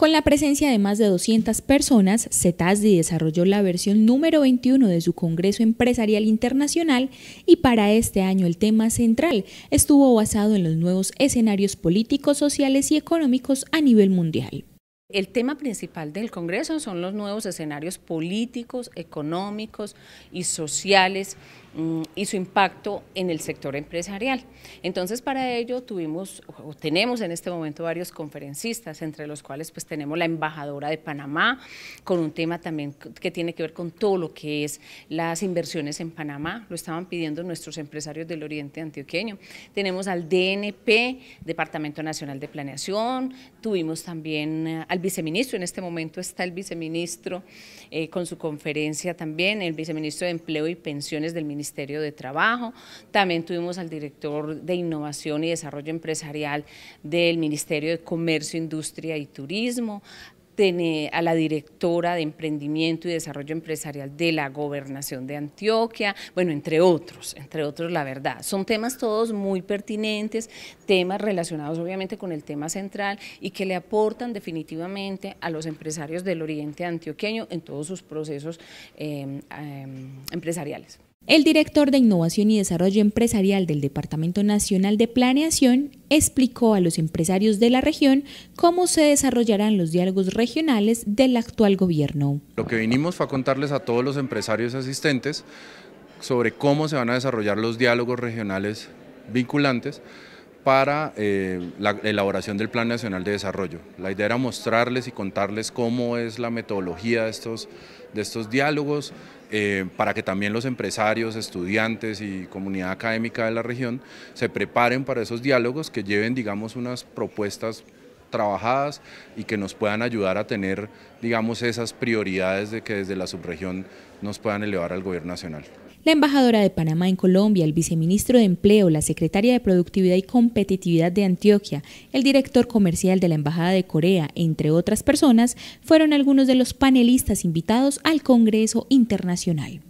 Con la presencia de más de 200 personas, CETASDI desarrolló la versión número 21 de su Congreso Empresarial Internacional y para este año el tema central estuvo basado en los nuevos escenarios políticos, sociales y económicos a nivel mundial. El tema principal del Congreso son los nuevos escenarios políticos, económicos y sociales y mm, su impacto en el sector empresarial. Entonces, para ello tuvimos o tenemos en este momento varios conferencistas, entre los cuales pues tenemos la embajadora de Panamá, con un tema también que tiene que ver con todo lo que es las inversiones en Panamá, lo estaban pidiendo nuestros empresarios del oriente antioqueño. Tenemos al DNP, Departamento Nacional de Planeación, tuvimos también eh, al viceministro, en este momento está el viceministro eh, con su conferencia también, el viceministro de Empleo y Pensiones del Ministerio Ministerio de Trabajo, también tuvimos al director de Innovación y Desarrollo Empresarial del Ministerio de Comercio, Industria y Turismo, a la directora de Emprendimiento y Desarrollo Empresarial de la Gobernación de Antioquia, bueno, entre otros, entre otros, la verdad. Son temas todos muy pertinentes, temas relacionados obviamente con el tema central y que le aportan definitivamente a los empresarios del oriente antioqueño en todos sus procesos eh, em, empresariales. El director de Innovación y Desarrollo Empresarial del Departamento Nacional de Planeación explicó a los empresarios de la región cómo se desarrollarán los diálogos regionales del actual gobierno. Lo que vinimos fue a contarles a todos los empresarios asistentes sobre cómo se van a desarrollar los diálogos regionales vinculantes para eh, la elaboración del Plan Nacional de Desarrollo. La idea era mostrarles y contarles cómo es la metodología de estos, de estos diálogos, eh, para que también los empresarios, estudiantes y comunidad académica de la región se preparen para esos diálogos que lleven, digamos, unas propuestas trabajadas y que nos puedan ayudar a tener, digamos, esas prioridades de que desde la subregión nos puedan elevar al gobierno nacional. La embajadora de Panamá en Colombia, el viceministro de Empleo, la secretaria de Productividad y Competitividad de Antioquia, el director comercial de la Embajada de Corea, entre otras personas, fueron algunos de los panelistas invitados al Congreso Internacional.